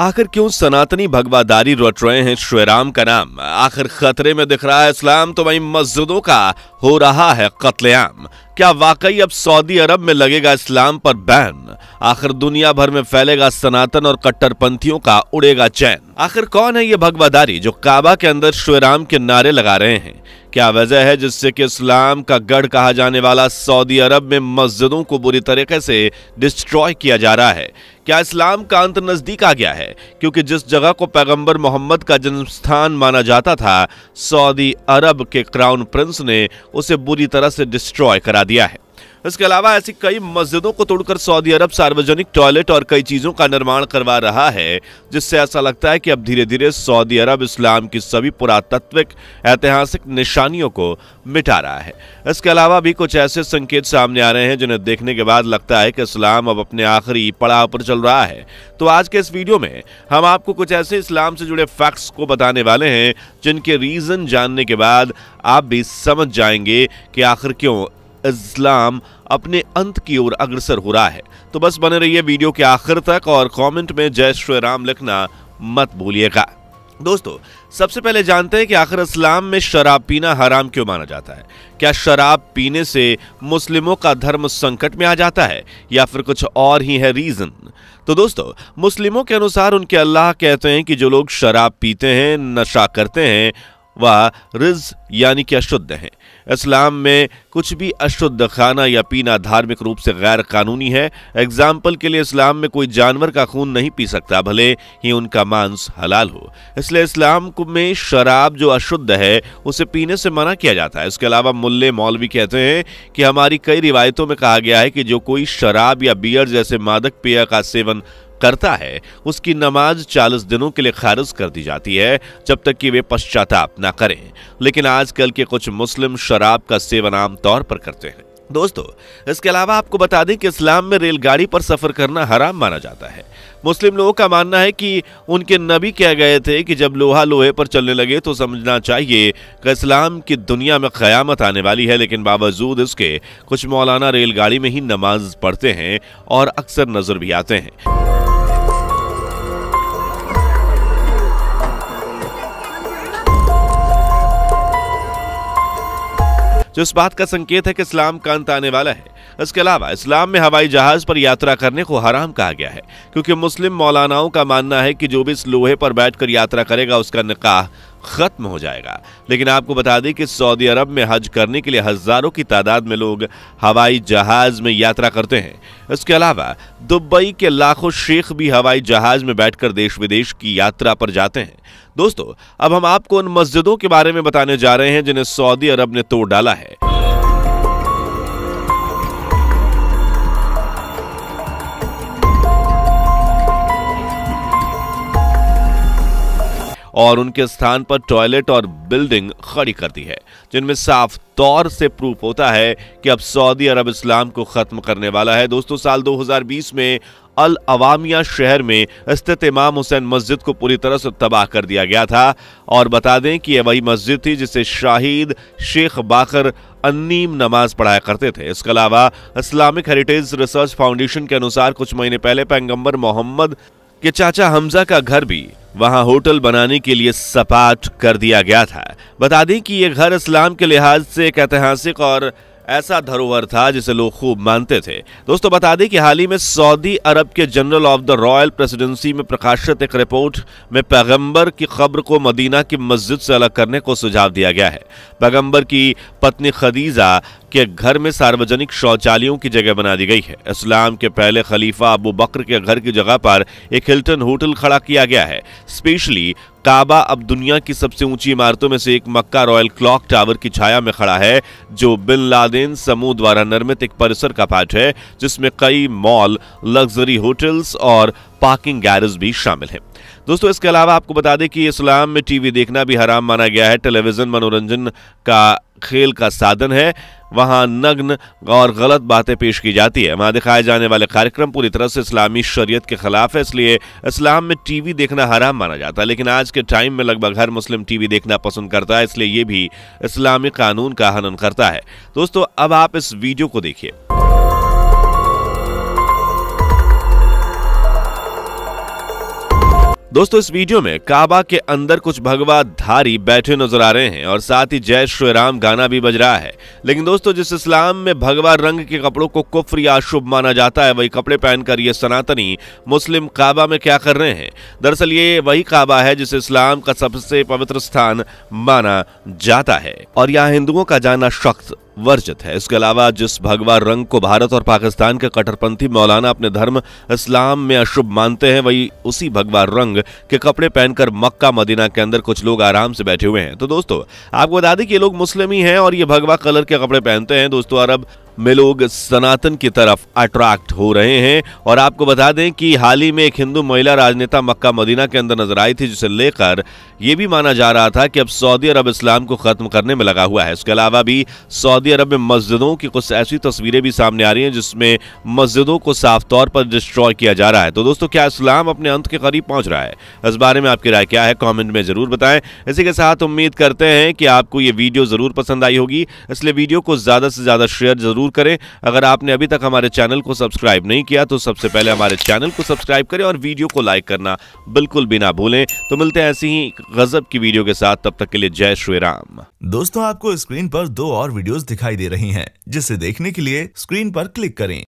आखिर क्यों सनातनी भगवादारी रट रहे हैं श्रीराम का नाम आखिर खतरे में दिख रहा है इस्लाम तो वही मस्जिदों का हो रहा है कत्लेआम क्या वाकई अब सऊदी अरब में लगेगा इस्लाम पर बैन आखिर दुनिया भर में फैलेगा सनातन और कट्टरपंथियों का उड़ेगा चैन आखिर कौन है ये भगवादारी जो काबा के अंदर श्रीराम के नारे लगा रहे हैं क्या वजह है जिससे कि इस्लाम का गढ़ कहा जाने वाला सऊदी अरब में मस्जिदों को बुरी तरीके से डिस्ट्रॉय किया जा रहा है क्या इस्लाम का अंत नज़दीक आ गया है क्योंकि जिस जगह को पैगंबर मोहम्मद का जन्म स्थान माना जाता था सऊदी अरब के क्राउन प्रिंस ने उसे बुरी तरह से डिस्ट्रॉय करा दिया है इसके अलावा ऐसी कई मस्जिदों को तोड़कर सऊदी अरब सार्वजनिक टॉयलेट और कई चीजों का निर्माण करवा रहा है जिससे ऐसा लगता है कि अब धीरे धीरे सऊदी अरब इस्लाम की सभी पुरातत्विक ऐतिहासिक निशानियों को मिटा रहा है इसके अलावा भी कुछ ऐसे संकेत सामने आ रहे हैं जिन्हें देखने के बाद लगता है कि इस्लाम अब अपने आखिरी पड़ाव पर चल रहा है तो आज के इस वीडियो में हम आपको कुछ ऐसे इस्लाम से जुड़े फैक्ट्स को बताने वाले हैं जिनके रीजन जानने के बाद आप भी समझ जाएंगे कि आखिर क्यों इस्लाम अपने अंत की ओर अग्रसर हो रहा है तो बस बने रहिए वीडियो के आखिर तक और कमेंट में जय श्री राम लिखना मत भूलिएगा दोस्तों सबसे पहले जानते हैं कि आखिर इस्लाम में शराब पीना हराम क्यों माना जाता है क्या शराब पीने से मुस्लिमों का धर्म संकट में आ जाता है या फिर कुछ और ही है रीजन तो दोस्तों मुस्लिमों के अनुसार उनके अल्लाह कहते हैं कि जो लोग शराब पीते हैं नशा करते हैं वह रिज यानी कि अशुद्ध हैं इस्लाम में कुछ भी अशुद्ध खाना या पीना धार्मिक रूप से गैर कानूनी है एग्जाम्पल के लिए इस्लाम में कोई जानवर का खून नहीं पी सकता भले ही उनका मांस हलाल हो इसलिए इस्लाम में शराब जो अशुद्ध है उसे पीने से मना किया जाता है इसके अलावा मुल्ले मौलवी कहते हैं कि हमारी कई रिवायतों में कहा गया है कि जो कोई शराब या बियर जैसे मादक पेय का सेवन करता है उसकी नमाज चालीस दिनों के लिए खारिज कर दी जाती है जब तक कि वे पश्चाताप ना करें लेकिन आजकल के कुछ मुस्लिम शराब का सेवन आमतौर पर करते हैं दोस्तों इसके अलावा आपको बता दें कि इस्लाम में रेलगाड़ी पर सफर करना हराम माना जाता है मुस्लिम लोगों का मानना है कि उनके नबी कह गए थे कि जब लोहा लोहे पर चलने लगे तो समझना चाहिए कि इस्लाम की दुनिया में क़यामत आने वाली है लेकिन बावजूद इसके कुछ मौलाना रेलगाड़ी में ही नमाज पढ़ते हैं और अक्सर नजर भी आते हैं जो इस बात का संकेत है कि इस्लाम का अंत आने वाला है इसके अलावा इस्लाम में हवाई जहाज पर यात्रा करने को हराम कहा गया है क्योंकि मुस्लिम मौलानाओं का मानना है कि जो भी इस लोहे पर बैठकर यात्रा करेगा उसका निकाह खत्म हो जाएगा लेकिन आपको बता दें कि सऊदी अरब में हज करने के लिए हजारों की तादाद में लोग हवाई जहाज में यात्रा करते हैं इसके अलावा दुबई के लाखों शेख भी हवाई जहाज में बैठकर देश विदेश की यात्रा पर जाते हैं दोस्तों अब हम आपको उन मस्जिदों के बारे में बताने जा रहे हैं जिन्हें सऊदी अरब ने तोड़ डाला है और उनके स्थान पर टॉयलेट और बिल्डिंग खड़ी कर दी है जिनमें साफ तौर से प्रूफ होता है कि अब सऊदी अरब इस्लाम को खत्म करने वाला है दोस्तों साल 2020 में अल अवामिया शहर में स्थित इमाम हुसैन मस्जिद को पूरी तरह से तबाह कर दिया गया था और बता दें कि यह वही मस्जिद थी जिसे शाहिद शेख बाकर अन्नीम नमाज पढ़ाया करते थे इसके अलावा इस्लामिक हेरिटेज रिसर्च फाउंडेशन के अनुसार कुछ महीने पहले पैगंबर मोहम्मद कि चाचा हमजा का घर भी वहां होटल बनाने के लिए सपाट कर दिया गया था बता दें कि यह घर इस्लाम के लिहाज से एक ऐतिहासिक और ऐसा धरोहर था जिसे लोग खूब मानते थे दोस्तों बता दें कि हाल ही में सऊदी अरब के journal of the royal presidency में प्रकाशित एक रिपोर्ट में पैगंबर की खबर को मदीना की मस्जिद से अलग करने को सुझाव दिया गया है पैगंबर की पत्नी खदीजा के घर में सार्वजनिक शौचालयों की जगह बना दी गई है इस्लाम के पहले खलीफा अबू बकर के घर की जगह पर एक हिल्टन होटल खड़ा किया गया है स्पेशली काबा अब दुनिया की सबसे ऊंची इमारतों में से एक मक्का रॉयल क्लॉक टावर की छाया में खड़ा है जो बिन लादेन समूह द्वारा निर्मित एक परिसर का पार्ट है जिसमें कई मॉल लग्जरी होटल्स और पार्किंग गैरेज भी शामिल है दोस्तों इसके अलावा आपको बता दें कि इस्लाम में टीवी देखना भी हराम माना गया है टेलीविजन मनोरंजन का खेल का साधन है वहाँ नग्न और गलत बातें पेश की जाती है वहाँ दिखाए जाने वाले कार्यक्रम पूरी तरह से इस्लामी शरीयत के खिलाफ है इसलिए इस्लाम में टीवी देखना हराम माना जाता है लेकिन आज के टाइम में लगभग हर मुस्लिम टीवी देखना पसंद करता है इसलिए ये भी इस्लामी कानून का हनन करता है दोस्तों अब आप इस वीडियो को देखिए दोस्तों इस वीडियो में काबा के अंदर कुछ भगवा धारी बैठे नजर आ रहे हैं और साथ ही जय श्री राम गाना भी बज रहा है लेकिन दोस्तों जिस इस्लाम में भगवा रंग के कपड़ों को कुफ्र या शुभ माना जाता है वही कपड़े पहनकर ये सनातनी मुस्लिम काबा में क्या कर रहे हैं दरअसल ये वही काबा है जिसे इस्लाम का सबसे पवित्र स्थान माना जाता है और यहाँ हिंदुओं का जाना शख्स वर्जित है इसके अलावा जिस भगवा रंग को भारत और पाकिस्तान के कट्टरपंथी मौलाना अपने धर्म इस्लाम में अशुभ मानते हैं वही उसी भगवा रंग के कपड़े पहनकर मक्का मदीना के अंदर कुछ लोग आराम से बैठे हुए हैं तो दोस्तों आपको बता दें कि ये लोग मुस्लिम ही हैं और ये भगवा कलर के कपड़े पहनते हैं दोस्तों अरब में लोग सनातन की तरफ अट्रैक्ट हो रहे हैं और आपको बता दें कि हाल ही में एक हिंदू महिला राजनेता मक्का मदीना के अंदर नजर आई थी जिसे लेकर यह भी माना जा रहा था कि अब सऊदी अरब इस्लाम को खत्म करने में लगा हुआ है इसके अलावा भी सऊदी अरब में मस्जिदों की कुछ ऐसी तस्वीरें भी सामने आ रही हैं जिसमें मस्जिदों को साफ तौर पर डिस्ट्रॉय किया जा रहा है तो दोस्तों क्या इस्लाम अपने अंत के करीब पहुंच रहा है इस बारे में आपकी राय क्या है कॉमेंट में जरूर बताएं इसी के साथ उम्मीद करते हैं कि आपको ये वीडियो जरूर पसंद आई होगी इसलिए वीडियो को ज्यादा से ज्यादा शेयर जरूर जरूर करें अगर आपने अभी तक हमारे चैनल को सब्सक्राइब नहीं किया तो सबसे पहले हमारे चैनल को सब्सक्राइब करें और वीडियो को लाइक करना बिल्कुल भी ना भूलें तो मिलते हैं ऐसी ही गजब की वीडियो के साथ तब तक के लिए जय श्री राम दोस्तों आपको स्क्रीन पर दो और वीडियोस दिखाई दे रही हैं जिसे देखने के लिए स्क्रीन पर क्लिक करें